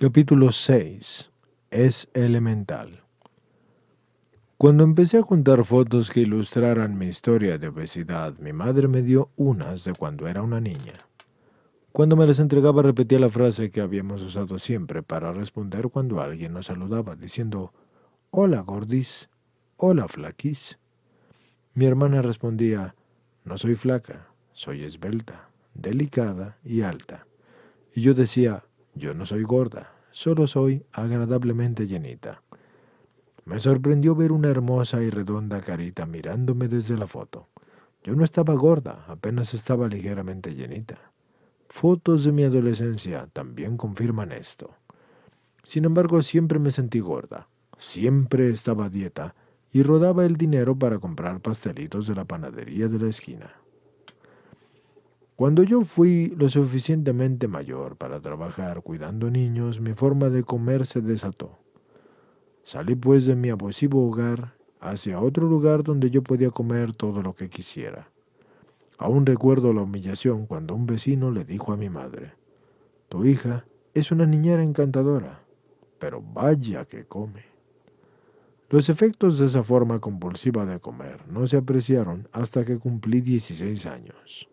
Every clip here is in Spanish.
Capítulo 6. Es elemental. Cuando empecé a contar fotos que ilustraran mi historia de obesidad, mi madre me dio unas de cuando era una niña. Cuando me las entregaba repetía la frase que habíamos usado siempre para responder cuando alguien nos saludaba, diciendo, Hola gordis, hola flaquis. Mi hermana respondía, No soy flaca, soy esbelta, delicada y alta. Y yo decía, yo no soy gorda, solo soy agradablemente llenita. Me sorprendió ver una hermosa y redonda carita mirándome desde la foto. Yo no estaba gorda, apenas estaba ligeramente llenita. Fotos de mi adolescencia también confirman esto. Sin embargo, siempre me sentí gorda, siempre estaba dieta y rodaba el dinero para comprar pastelitos de la panadería de la esquina. Cuando yo fui lo suficientemente mayor para trabajar cuidando niños, mi forma de comer se desató. Salí pues de mi abusivo hogar hacia otro lugar donde yo podía comer todo lo que quisiera. Aún recuerdo la humillación cuando un vecino le dijo a mi madre, Tu hija es una niñera encantadora, pero vaya que come. Los efectos de esa forma compulsiva de comer no se apreciaron hasta que cumplí 16 años.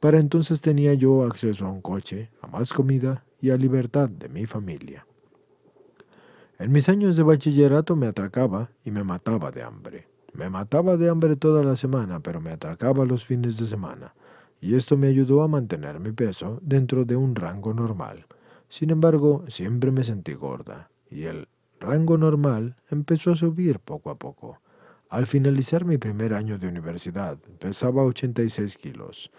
Para entonces tenía yo acceso a un coche, a más comida y a libertad de mi familia. En mis años de bachillerato me atracaba y me mataba de hambre. Me mataba de hambre toda la semana, pero me atracaba los fines de semana, y esto me ayudó a mantener mi peso dentro de un rango normal. Sin embargo, siempre me sentí gorda, y el rango normal empezó a subir poco a poco. Al finalizar mi primer año de universidad, pesaba 86 kilos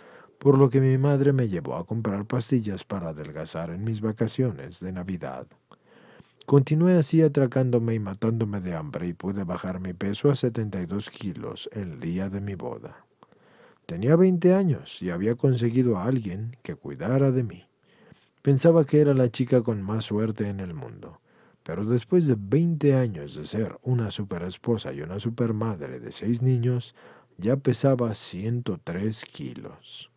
por lo que mi madre me llevó a comprar pastillas para adelgazar en mis vacaciones de Navidad. Continué así atracándome y matándome de hambre y pude bajar mi peso a 72 kilos el día de mi boda. Tenía 20 años y había conseguido a alguien que cuidara de mí. Pensaba que era la chica con más suerte en el mundo, pero después de 20 años de ser una superesposa y una supermadre de seis niños, ya pesaba 103 kilos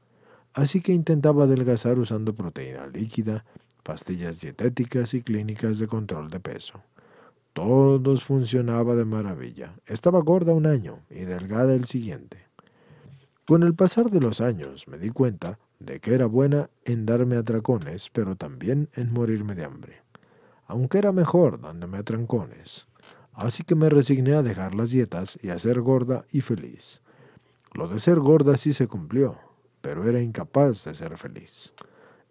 así que intentaba adelgazar usando proteína líquida, pastillas dietéticas y clínicas de control de peso. Todos funcionaba de maravilla. Estaba gorda un año y delgada el siguiente. Con el pasar de los años me di cuenta de que era buena en darme atracones, pero también en morirme de hambre, aunque era mejor dándome atracones, Así que me resigné a dejar las dietas y a ser gorda y feliz. Lo de ser gorda sí se cumplió pero era incapaz de ser feliz.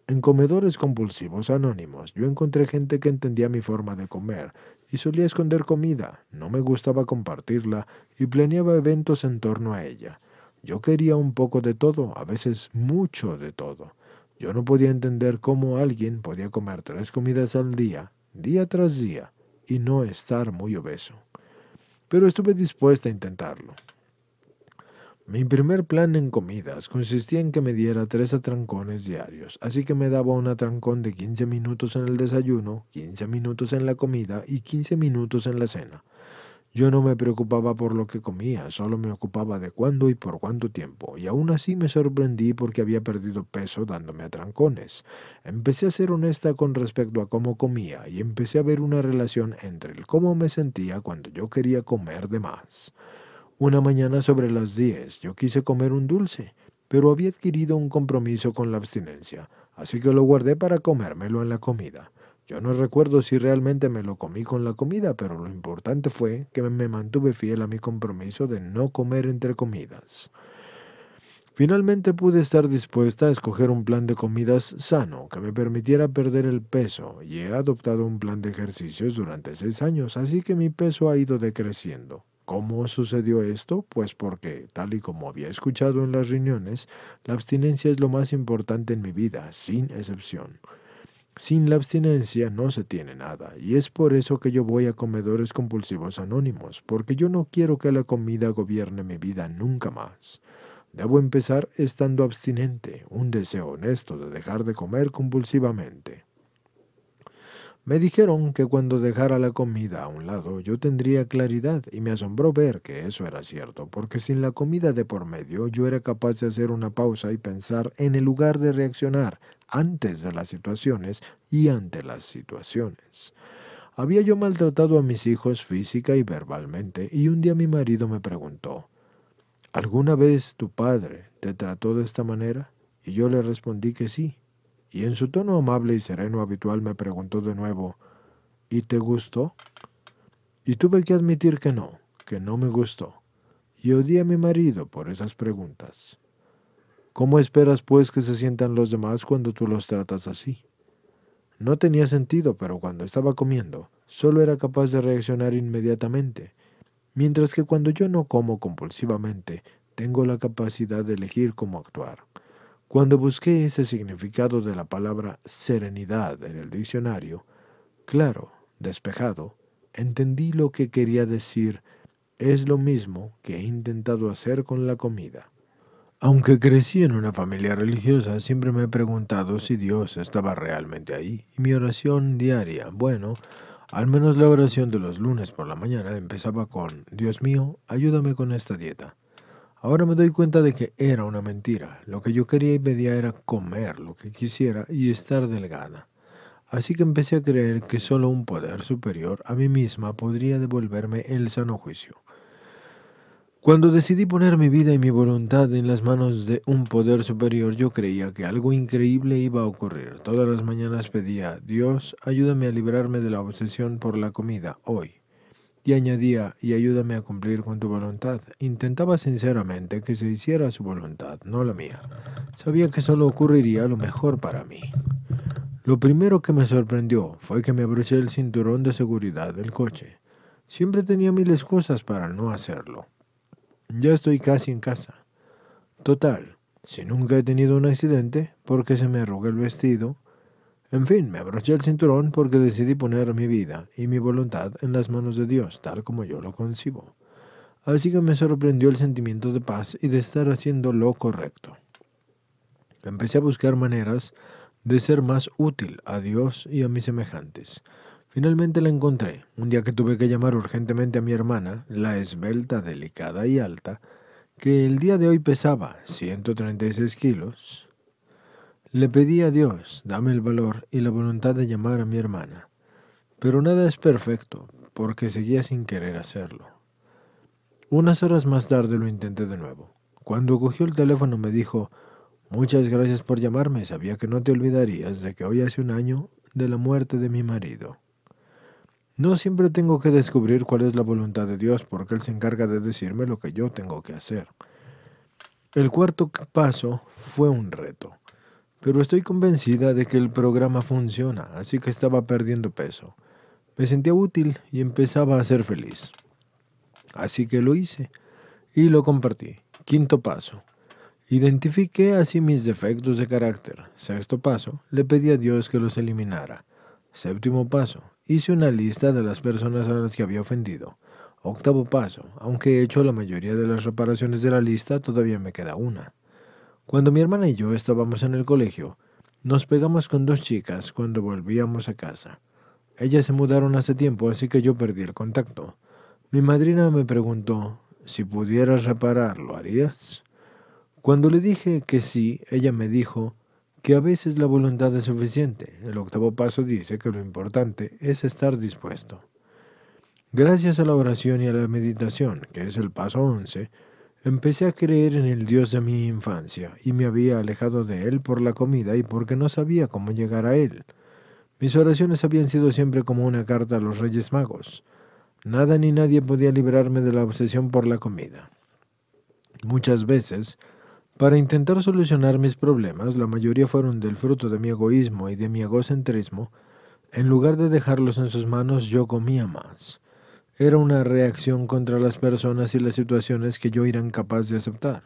En comedores compulsivos anónimos yo encontré gente que entendía mi forma de comer y solía esconder comida, no me gustaba compartirla y planeaba eventos en torno a ella. Yo quería un poco de todo, a veces mucho de todo. Yo no podía entender cómo alguien podía comer tres comidas al día, día tras día, y no estar muy obeso. Pero estuve dispuesta a intentarlo. Mi primer plan en comidas consistía en que me diera tres atrancones diarios, así que me daba un atrancón de 15 minutos en el desayuno, 15 minutos en la comida y 15 minutos en la cena. Yo no me preocupaba por lo que comía, solo me ocupaba de cuándo y por cuánto tiempo, y aún así me sorprendí porque había perdido peso dándome atrancones. Empecé a ser honesta con respecto a cómo comía y empecé a ver una relación entre el cómo me sentía cuando yo quería comer de más. Una mañana sobre las diez yo quise comer un dulce, pero había adquirido un compromiso con la abstinencia, así que lo guardé para comérmelo en la comida. Yo no recuerdo si realmente me lo comí con la comida, pero lo importante fue que me mantuve fiel a mi compromiso de no comer entre comidas. Finalmente pude estar dispuesta a escoger un plan de comidas sano que me permitiera perder el peso y he adoptado un plan de ejercicios durante seis años, así que mi peso ha ido decreciendo. ¿Cómo sucedió esto? Pues porque, tal y como había escuchado en las reuniones, la abstinencia es lo más importante en mi vida, sin excepción. Sin la abstinencia no se tiene nada, y es por eso que yo voy a comedores compulsivos anónimos, porque yo no quiero que la comida gobierne mi vida nunca más. Debo empezar estando abstinente, un deseo honesto de dejar de comer compulsivamente. Me dijeron que cuando dejara la comida a un lado yo tendría claridad y me asombró ver que eso era cierto, porque sin la comida de por medio yo era capaz de hacer una pausa y pensar en el lugar de reaccionar antes de las situaciones y ante las situaciones. Había yo maltratado a mis hijos física y verbalmente, y un día mi marido me preguntó, ¿Alguna vez tu padre te trató de esta manera? Y yo le respondí que sí y en su tono amable y sereno habitual me preguntó de nuevo ¿Y te gustó? Y tuve que admitir que no, que no me gustó, y odié a mi marido por esas preguntas. ¿Cómo esperas, pues, que se sientan los demás cuando tú los tratas así? No tenía sentido, pero cuando estaba comiendo, solo era capaz de reaccionar inmediatamente, mientras que cuando yo no como compulsivamente, tengo la capacidad de elegir cómo actuar. Cuando busqué ese significado de la palabra serenidad en el diccionario, claro, despejado, entendí lo que quería decir es lo mismo que he intentado hacer con la comida. Aunque crecí en una familia religiosa, siempre me he preguntado si Dios estaba realmente ahí. Y mi oración diaria, bueno, al menos la oración de los lunes por la mañana empezaba con, Dios mío, ayúdame con esta dieta. Ahora me doy cuenta de que era una mentira. Lo que yo quería y pedía era comer lo que quisiera y estar delgada. Así que empecé a creer que solo un poder superior a mí misma podría devolverme el sano juicio. Cuando decidí poner mi vida y mi voluntad en las manos de un poder superior, yo creía que algo increíble iba a ocurrir. Todas las mañanas pedía, Dios, ayúdame a librarme de la obsesión por la comida hoy y añadía, y ayúdame a cumplir con tu voluntad. Intentaba sinceramente que se hiciera su voluntad, no la mía. Sabía que solo ocurriría lo mejor para mí. Lo primero que me sorprendió fue que me abroché el cinturón de seguridad del coche. Siempre tenía mil excusas para no hacerlo. Ya estoy casi en casa. Total, si nunca he tenido un accidente, porque se me arruga el vestido, en fin, me abroché el cinturón porque decidí poner mi vida y mi voluntad en las manos de Dios, tal como yo lo concibo. Así que me sorprendió el sentimiento de paz y de estar haciendo lo correcto. Empecé a buscar maneras de ser más útil a Dios y a mis semejantes. Finalmente la encontré, un día que tuve que llamar urgentemente a mi hermana, la esbelta, delicada y alta, que el día de hoy pesaba 136 kilos, le pedí a Dios, dame el valor y la voluntad de llamar a mi hermana. Pero nada es perfecto, porque seguía sin querer hacerlo. Unas horas más tarde lo intenté de nuevo. Cuando cogió el teléfono me dijo, Muchas gracias por llamarme, sabía que no te olvidarías de que hoy hace un año de la muerte de mi marido. No siempre tengo que descubrir cuál es la voluntad de Dios porque Él se encarga de decirme lo que yo tengo que hacer. El cuarto paso fue un reto pero estoy convencida de que el programa funciona, así que estaba perdiendo peso. Me sentía útil y empezaba a ser feliz. Así que lo hice y lo compartí. Quinto paso. Identifiqué así mis defectos de carácter. Sexto paso. Le pedí a Dios que los eliminara. Séptimo paso. Hice una lista de las personas a las que había ofendido. Octavo paso. Aunque he hecho la mayoría de las reparaciones de la lista, todavía me queda una. Cuando mi hermana y yo estábamos en el colegio, nos pegamos con dos chicas cuando volvíamos a casa. Ellas se mudaron hace tiempo, así que yo perdí el contacto. Mi madrina me preguntó, si pudieras reparar, ¿lo harías? Cuando le dije que sí, ella me dijo que a veces la voluntad es suficiente. El octavo paso dice que lo importante es estar dispuesto. Gracias a la oración y a la meditación, que es el paso once, Empecé a creer en el Dios de mi infancia y me había alejado de él por la comida y porque no sabía cómo llegar a él. Mis oraciones habían sido siempre como una carta a los Reyes Magos. Nada ni nadie podía librarme de la obsesión por la comida. Muchas veces, para intentar solucionar mis problemas, la mayoría fueron del fruto de mi egoísmo y de mi egocentrismo, en lugar de dejarlos en sus manos yo comía más. Era una reacción contra las personas y las situaciones que yo era incapaz de aceptar.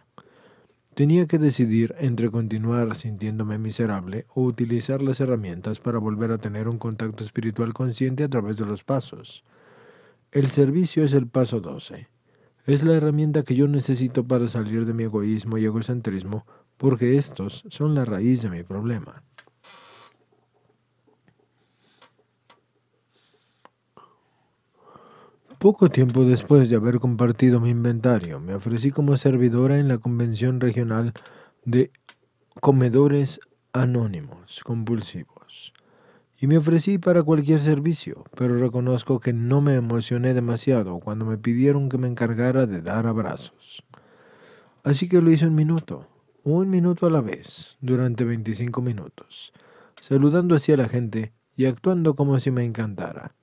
Tenía que decidir entre continuar sintiéndome miserable o utilizar las herramientas para volver a tener un contacto espiritual consciente a través de los pasos. El servicio es el paso 12. Es la herramienta que yo necesito para salir de mi egoísmo y egocentrismo porque estos son la raíz de mi problema. Poco tiempo después de haber compartido mi inventario, me ofrecí como servidora en la Convención Regional de Comedores Anónimos Compulsivos y me ofrecí para cualquier servicio, pero reconozco que no me emocioné demasiado cuando me pidieron que me encargara de dar abrazos. Así que lo hice un minuto, un minuto a la vez, durante 25 minutos, saludando así a la gente y actuando como si me encantara.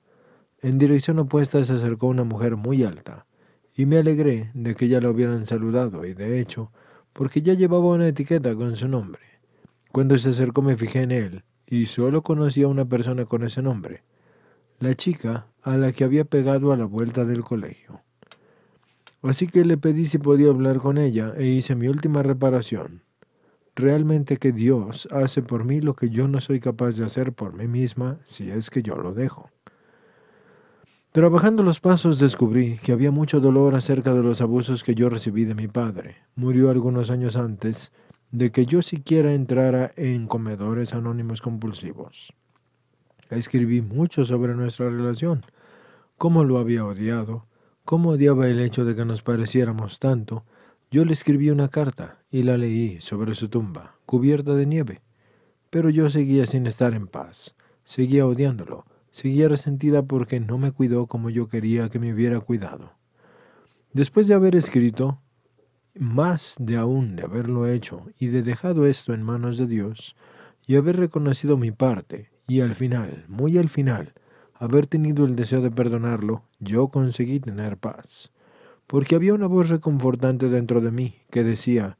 En dirección opuesta se acercó una mujer muy alta, y me alegré de que ya lo hubieran saludado, y de hecho, porque ya llevaba una etiqueta con su nombre. Cuando se acercó me fijé en él, y solo conocía a una persona con ese nombre, la chica a la que había pegado a la vuelta del colegio. Así que le pedí si podía hablar con ella e hice mi última reparación. Realmente que Dios hace por mí lo que yo no soy capaz de hacer por mí misma si es que yo lo dejo. Trabajando los pasos descubrí que había mucho dolor acerca de los abusos que yo recibí de mi padre. Murió algunos años antes de que yo siquiera entrara en comedores anónimos compulsivos. Escribí mucho sobre nuestra relación, cómo lo había odiado, cómo odiaba el hecho de que nos pareciéramos tanto. Yo le escribí una carta y la leí sobre su tumba, cubierta de nieve. Pero yo seguía sin estar en paz, seguía odiándolo seguía resentida porque no me cuidó como yo quería que me hubiera cuidado. Después de haber escrito, más de aún de haberlo hecho y de dejado esto en manos de Dios, y haber reconocido mi parte, y al final, muy al final, haber tenido el deseo de perdonarlo, yo conseguí tener paz, porque había una voz reconfortante dentro de mí que decía,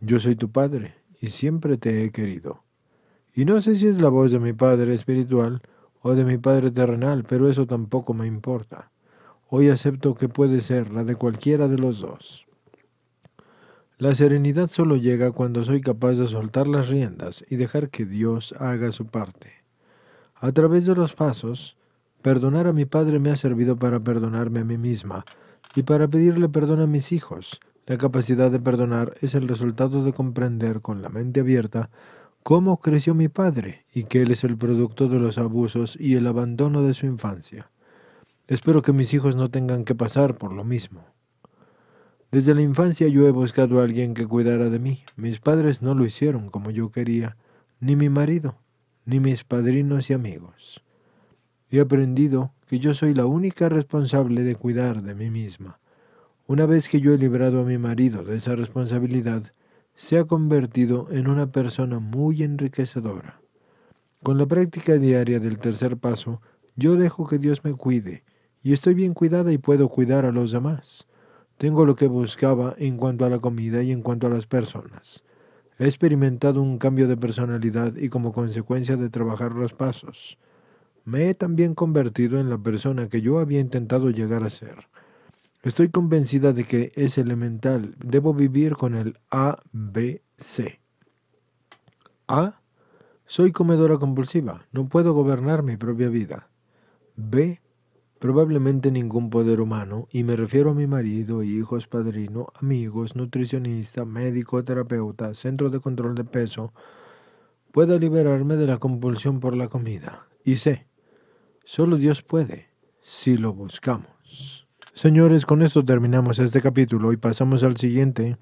yo soy tu Padre y siempre te he querido. Y no sé si es la voz de mi Padre espiritual, o de mi Padre terrenal, pero eso tampoco me importa. Hoy acepto que puede ser la de cualquiera de los dos. La serenidad solo llega cuando soy capaz de soltar las riendas y dejar que Dios haga su parte. A través de los pasos, perdonar a mi Padre me ha servido para perdonarme a mí misma y para pedirle perdón a mis hijos. La capacidad de perdonar es el resultado de comprender con la mente abierta cómo creció mi padre y que él es el producto de los abusos y el abandono de su infancia. Espero que mis hijos no tengan que pasar por lo mismo. Desde la infancia yo he buscado a alguien que cuidara de mí. Mis padres no lo hicieron como yo quería, ni mi marido, ni mis padrinos y amigos. He aprendido que yo soy la única responsable de cuidar de mí misma. Una vez que yo he librado a mi marido de esa responsabilidad, se ha convertido en una persona muy enriquecedora. Con la práctica diaria del tercer paso, yo dejo que Dios me cuide, y estoy bien cuidada y puedo cuidar a los demás. Tengo lo que buscaba en cuanto a la comida y en cuanto a las personas. He experimentado un cambio de personalidad y como consecuencia de trabajar los pasos. Me he también convertido en la persona que yo había intentado llegar a ser. Estoy convencida de que es elemental. Debo vivir con el A, B, C. A. Soy comedora compulsiva. No puedo gobernar mi propia vida. B. Probablemente ningún poder humano, y me refiero a mi marido, hijos, padrino, amigos, nutricionista, médico, terapeuta, centro de control de peso, pueda liberarme de la compulsión por la comida. Y C. Solo Dios puede, si lo buscamos. Señores, con esto terminamos este capítulo y pasamos al siguiente.